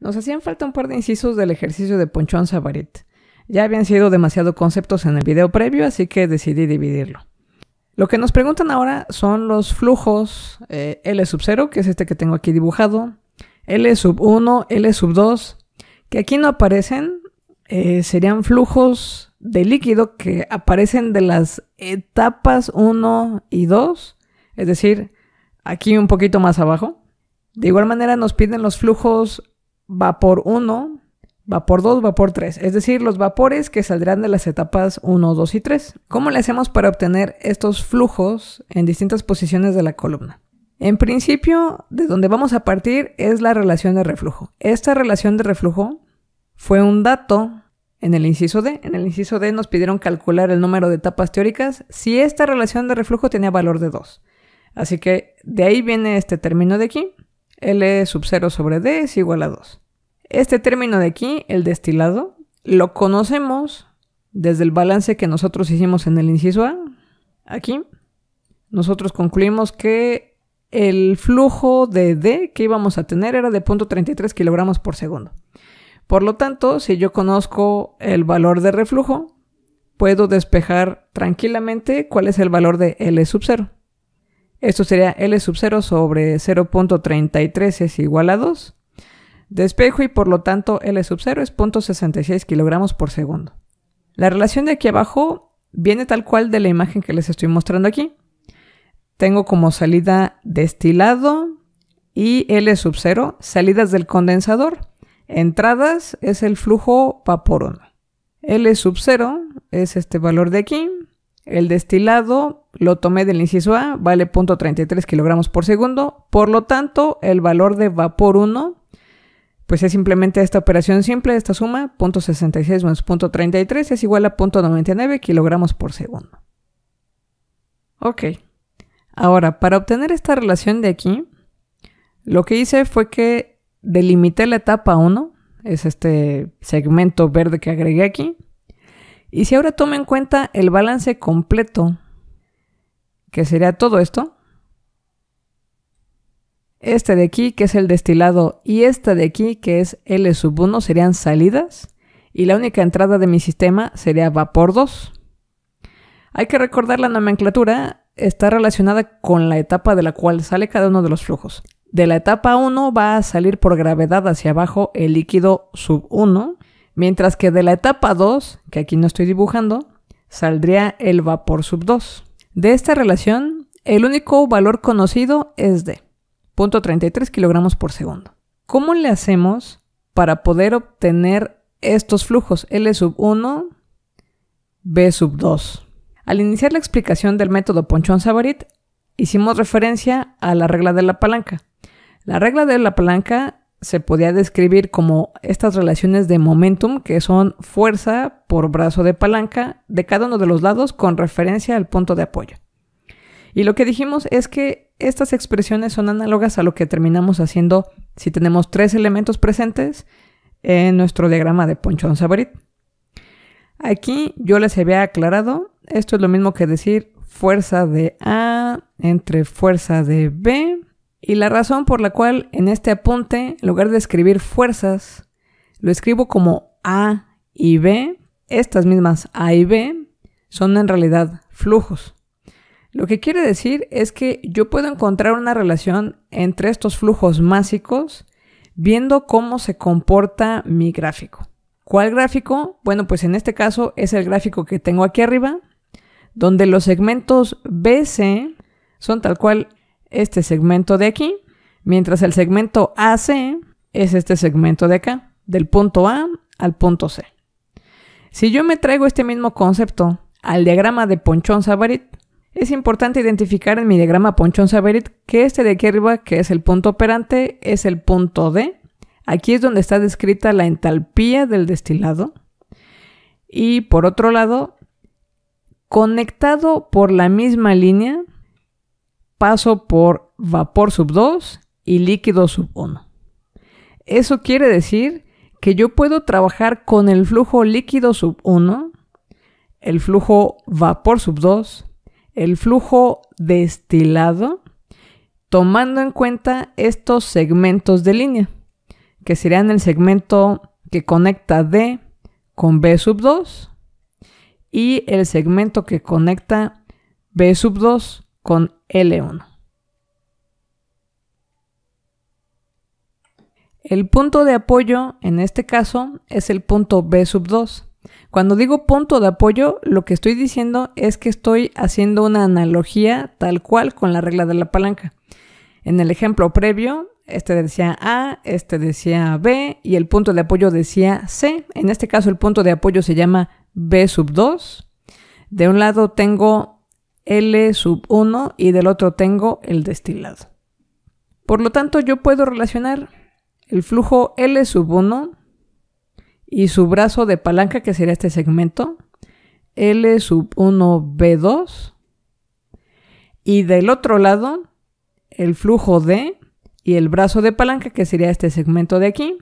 Nos hacían falta un par de incisos del ejercicio de Ponchón Sabaret. Ya habían sido demasiados conceptos en el video previo, así que decidí dividirlo. Lo que nos preguntan ahora son los flujos eh, L sub 0, que es este que tengo aquí dibujado, L sub 1, L sub 2, que aquí no aparecen, eh, serían flujos de líquido que aparecen de las etapas 1 y 2, es decir, aquí un poquito más abajo. De igual manera nos piden los flujos vapor 1, vapor 2, vapor 3, es decir, los vapores que saldrán de las etapas 1, 2 y 3. ¿Cómo le hacemos para obtener estos flujos en distintas posiciones de la columna? En principio, de donde vamos a partir es la relación de reflujo. Esta relación de reflujo fue un dato en el inciso D. En el inciso D nos pidieron calcular el número de etapas teóricas si esta relación de reflujo tenía valor de 2. Así que de ahí viene este término de aquí. L sub 0 sobre D es igual a 2. Este término de aquí, el destilado, lo conocemos desde el balance que nosotros hicimos en el inciso A. Aquí, nosotros concluimos que el flujo de D que íbamos a tener era de 0.33 kilogramos por segundo. Por lo tanto, si yo conozco el valor de reflujo, puedo despejar tranquilamente cuál es el valor de L sub 0. Esto sería L sub 0 sobre 0.33 es igual a 2 despejo y por lo tanto L sub 0 es 0.66 kilogramos por segundo. La relación de aquí abajo viene tal cual de la imagen que les estoy mostrando aquí. Tengo como salida destilado y L sub 0 salidas del condensador. Entradas es el flujo vaporón. L sub 0 es este valor de aquí el destilado lo tomé del inciso A, vale 0.33 kilogramos por segundo. Por lo tanto, el valor de vapor 1, pues es simplemente esta operación simple, esta suma, 0.66 menos 0.33 es igual a 0.99 kilogramos por segundo. Ok. Ahora, para obtener esta relación de aquí, lo que hice fue que delimité la etapa 1, es este segmento verde que agregué aquí, y si ahora toma en cuenta el balance completo, que sería todo esto, este de aquí, que es el destilado, y este de aquí, que es L sub 1, serían salidas, y la única entrada de mi sistema sería vapor 2. Hay que recordar la nomenclatura está relacionada con la etapa de la cual sale cada uno de los flujos. De la etapa 1 va a salir por gravedad hacia abajo el líquido sub 1, Mientras que de la etapa 2, que aquí no estoy dibujando, saldría el vapor sub 2. De esta relación, el único valor conocido es de 0.33 kilogramos por segundo. ¿Cómo le hacemos para poder obtener estos flujos L sub 1, B sub 2? Al iniciar la explicación del método Ponchón-Savarit, hicimos referencia a la regla de la palanca. La regla de la palanca se podía describir como estas relaciones de momentum que son fuerza por brazo de palanca de cada uno de los lados con referencia al punto de apoyo. Y lo que dijimos es que estas expresiones son análogas a lo que terminamos haciendo si tenemos tres elementos presentes en nuestro diagrama de Ponchón Sabarit. Aquí yo les había aclarado, esto es lo mismo que decir fuerza de A entre fuerza de B y la razón por la cual en este apunte, en lugar de escribir fuerzas, lo escribo como A y B, estas mismas A y B son en realidad flujos. Lo que quiere decir es que yo puedo encontrar una relación entre estos flujos másicos viendo cómo se comporta mi gráfico. ¿Cuál gráfico? Bueno, pues en este caso es el gráfico que tengo aquí arriba, donde los segmentos BC son tal cual este segmento de aquí, mientras el segmento AC es este segmento de acá, del punto A al punto C. Si yo me traigo este mismo concepto al diagrama de ponchon savarit es importante identificar en mi diagrama ponchon savarit que este de aquí arriba, que es el punto operante, es el punto D. Aquí es donde está descrita la entalpía del destilado. Y por otro lado, conectado por la misma línea, paso por vapor sub 2 y líquido sub 1. Eso quiere decir que yo puedo trabajar con el flujo líquido sub 1, el flujo vapor sub 2, el flujo destilado, tomando en cuenta estos segmentos de línea, que serían el segmento que conecta D con B sub 2 y el segmento que conecta B sub 2 con L1. El punto de apoyo, en este caso, es el punto B sub 2. Cuando digo punto de apoyo, lo que estoy diciendo es que estoy haciendo una analogía tal cual con la regla de la palanca. En el ejemplo previo, este decía A, este decía B y el punto de apoyo decía C. En este caso el punto de apoyo se llama B sub 2. De un lado tengo L sub 1 y del otro tengo el destilado. Por lo tanto, yo puedo relacionar el flujo L sub 1 y su brazo de palanca, que sería este segmento, L sub 1 B2, y del otro lado el flujo D y el brazo de palanca, que sería este segmento de aquí,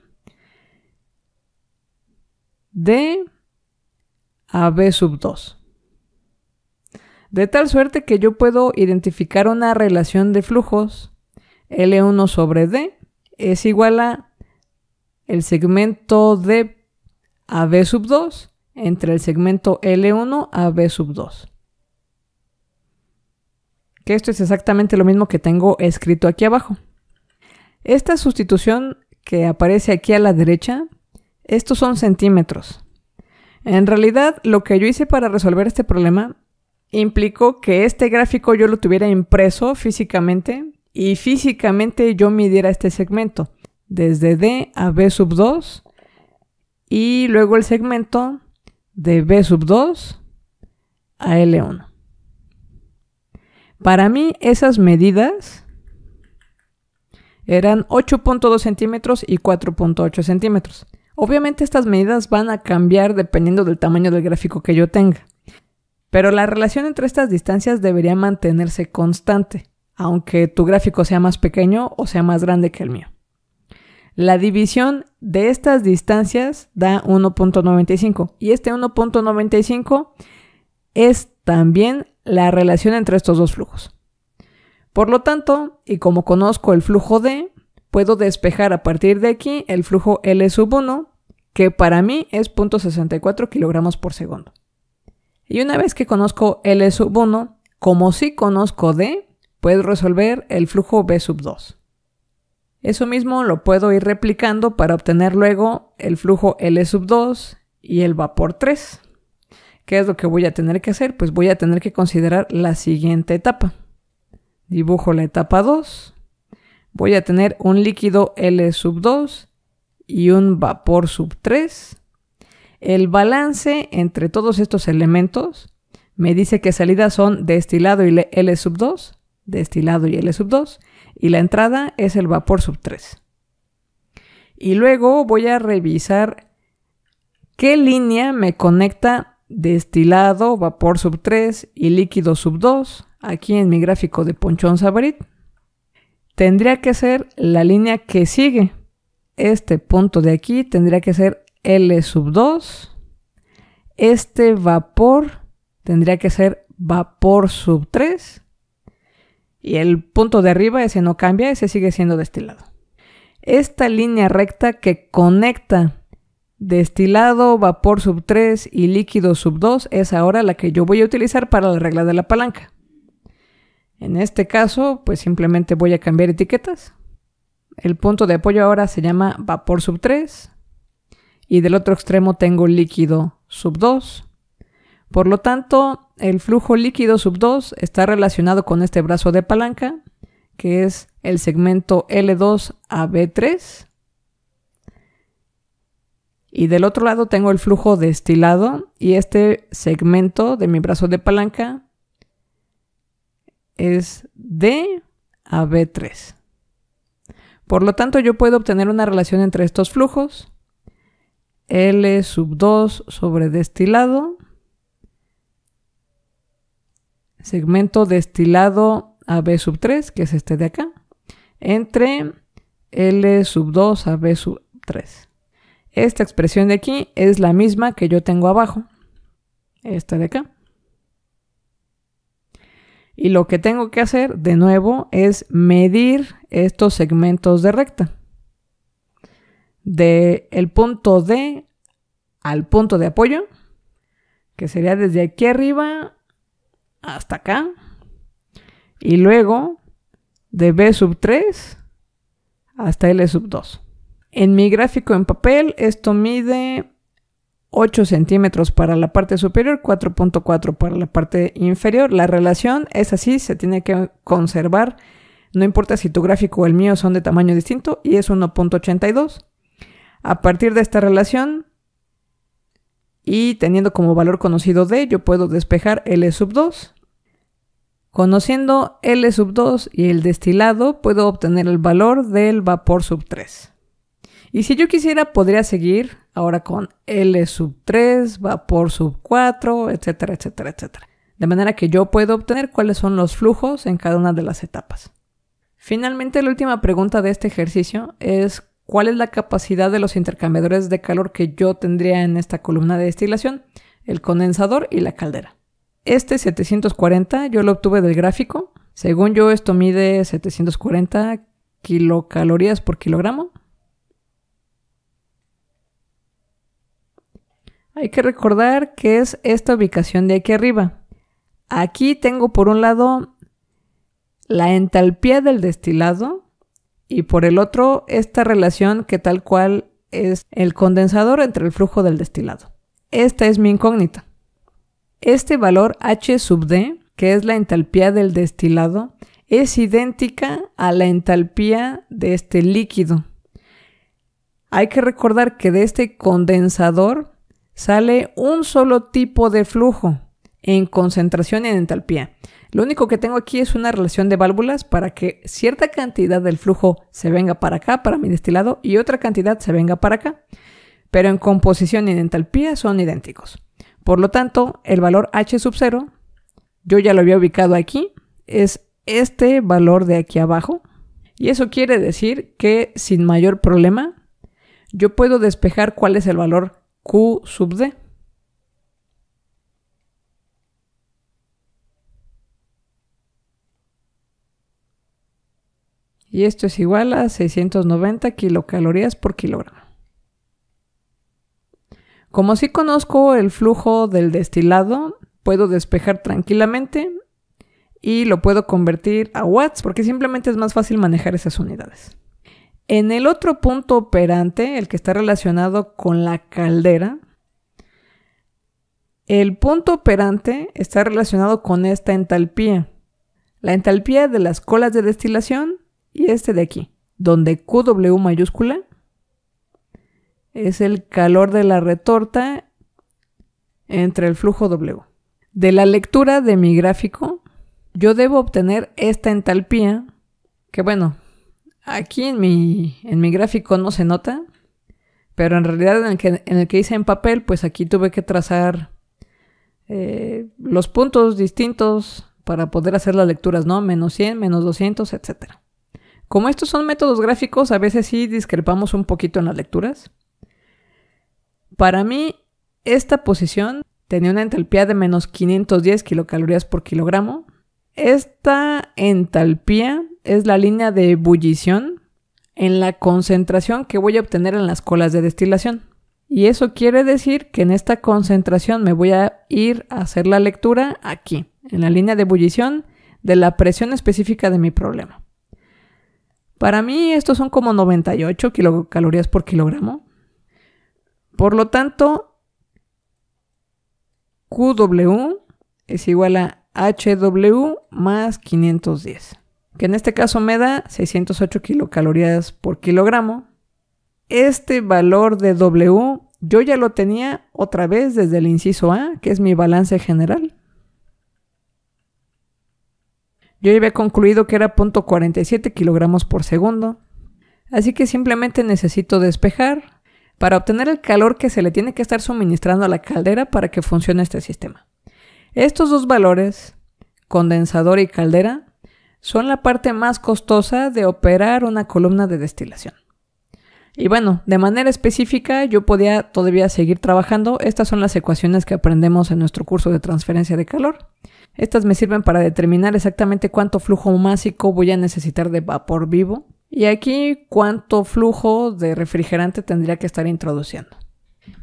D a B sub 2 de tal suerte que yo puedo identificar una relación de flujos L1 sobre D es igual a el segmento D a B sub 2 entre el segmento L1 a B sub 2. Que esto es exactamente lo mismo que tengo escrito aquí abajo. Esta sustitución que aparece aquí a la derecha, estos son centímetros. En realidad, lo que yo hice para resolver este problema implicó que este gráfico yo lo tuviera impreso físicamente y físicamente yo midiera este segmento desde D a B sub 2 y luego el segmento de B sub 2 a L1. Para mí esas medidas eran 8.2 centímetros y 4.8 centímetros. Obviamente estas medidas van a cambiar dependiendo del tamaño del gráfico que yo tenga. Pero la relación entre estas distancias debería mantenerse constante, aunque tu gráfico sea más pequeño o sea más grande que el mío. La división de estas distancias da 1.95 y este 1.95 es también la relación entre estos dos flujos. Por lo tanto, y como conozco el flujo D, puedo despejar a partir de aquí el flujo L 1, que para mí es 0.64 kilogramos por segundo. Y una vez que conozco L sub 1, como sí conozco D, puedo resolver el flujo B sub 2. Eso mismo lo puedo ir replicando para obtener luego el flujo L sub 2 y el vapor 3. ¿Qué es lo que voy a tener que hacer? Pues voy a tener que considerar la siguiente etapa. Dibujo la etapa 2. Voy a tener un líquido L sub 2 y un vapor sub 3. El balance entre todos estos elementos me dice que salidas son destilado y L sub 2, destilado y L sub 2, y la entrada es el vapor sub 3. Y luego voy a revisar qué línea me conecta destilado, vapor sub 3 y líquido sub 2, aquí en mi gráfico de Ponchón Sabrit, tendría que ser la línea que sigue. Este punto de aquí tendría que ser L sub 2. Este vapor tendría que ser vapor sub 3. Y el punto de arriba, ese no cambia, ese sigue siendo destilado. Esta línea recta que conecta destilado, vapor sub 3 y líquido sub 2 es ahora la que yo voy a utilizar para la regla de la palanca. En este caso, pues simplemente voy a cambiar etiquetas. El punto de apoyo ahora se llama vapor sub 3 y del otro extremo tengo líquido sub 2. Por lo tanto, el flujo líquido sub 2 está relacionado con este brazo de palanca, que es el segmento L2 a B3. Y del otro lado tengo el flujo destilado y este segmento de mi brazo de palanca es D a B3. Por lo tanto, yo puedo obtener una relación entre estos flujos L sub 2 sobre destilado. Segmento destilado a B sub 3, que es este de acá, entre L sub 2 a B sub 3. Esta expresión de aquí es la misma que yo tengo abajo, esta de acá. Y lo que tengo que hacer de nuevo es medir estos segmentos de recta del el punto D al punto de apoyo, que sería desde aquí arriba hasta acá, y luego de B sub 3 hasta L sub 2. En mi gráfico en papel, esto mide 8 centímetros para la parte superior, 4.4 para la parte inferior. La relación es así, se tiene que conservar. No importa si tu gráfico o el mío son de tamaño distinto y es 1.82. A partir de esta relación y teniendo como valor conocido D, yo puedo despejar L sub 2. Conociendo L sub 2 y el destilado, puedo obtener el valor del vapor sub 3. Y si yo quisiera, podría seguir ahora con L sub 3, vapor sub 4, etcétera, etcétera, etcétera. De manera que yo puedo obtener cuáles son los flujos en cada una de las etapas. Finalmente, la última pregunta de este ejercicio es cuál es la capacidad de los intercambiadores de calor que yo tendría en esta columna de destilación, el condensador y la caldera. Este 740 yo lo obtuve del gráfico. Según yo esto mide 740 kilocalorías por kilogramo. Hay que recordar que es esta ubicación de aquí arriba. Aquí tengo por un lado la entalpía del destilado, y por el otro esta relación que tal cual es el condensador entre el flujo del destilado. Esta es mi incógnita. Este valor H sub D, que es la entalpía del destilado, es idéntica a la entalpía de este líquido. Hay que recordar que de este condensador sale un solo tipo de flujo en concentración y en entalpía. Lo único que tengo aquí es una relación de válvulas para que cierta cantidad del flujo se venga para acá, para mi destilado, y otra cantidad se venga para acá. Pero en composición y en entalpía son idénticos. Por lo tanto, el valor H sub 0, yo ya lo había ubicado aquí, es este valor de aquí abajo. Y eso quiere decir que sin mayor problema, yo puedo despejar cuál es el valor Q sub D. y esto es igual a 690 kilocalorías por kilogramo. Como sí conozco el flujo del destilado, puedo despejar tranquilamente y lo puedo convertir a watts porque simplemente es más fácil manejar esas unidades. En el otro punto operante, el que está relacionado con la caldera, el punto operante está relacionado con esta entalpía. La entalpía de las colas de destilación y este de aquí, donde QW mayúscula es el calor de la retorta entre el flujo W. De la lectura de mi gráfico, yo debo obtener esta entalpía, que bueno, aquí en mi, en mi gráfico no se nota, pero en realidad en el, que, el hice en papel, pues aquí tuve que trazar eh, los puntos distintos para poder hacer las lecturas, ¿no? Menos 100, menos 200, etcétera. Como estos son métodos gráficos, a veces sí discrepamos un poquito en las lecturas. Para mí, esta posición tenía una entalpía de menos 510 kilocalorías por kilogramo. Esta entalpía es la línea de ebullición en la concentración que voy a obtener en las colas de destilación. Y eso quiere decir que en esta concentración me voy a ir a hacer la lectura aquí, en la línea de ebullición de la presión específica de mi problema. Para mí estos son como 98 kilocalorías por kilogramo. Por lo tanto, QW es igual a HW más 510, que en este caso me da 608 kilocalorías por kilogramo. Este valor de W yo ya lo tenía otra vez desde el inciso A, que es mi balance general. Yo había concluido que era 0.47 kilogramos por segundo. Así que simplemente necesito despejar para obtener el calor que se le tiene que estar suministrando a la caldera para que funcione este sistema. Estos dos valores, condensador y caldera, son la parte más costosa de operar una columna de destilación. Y bueno, de manera específica yo podía todavía seguir trabajando. Estas son las ecuaciones que aprendemos en nuestro curso de transferencia de calor. Estas me sirven para determinar exactamente cuánto flujo másico voy a necesitar de vapor vivo y aquí cuánto flujo de refrigerante tendría que estar introduciendo.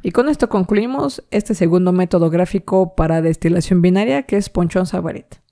Y con esto concluimos este segundo método gráfico para destilación binaria que es Ponchón savarit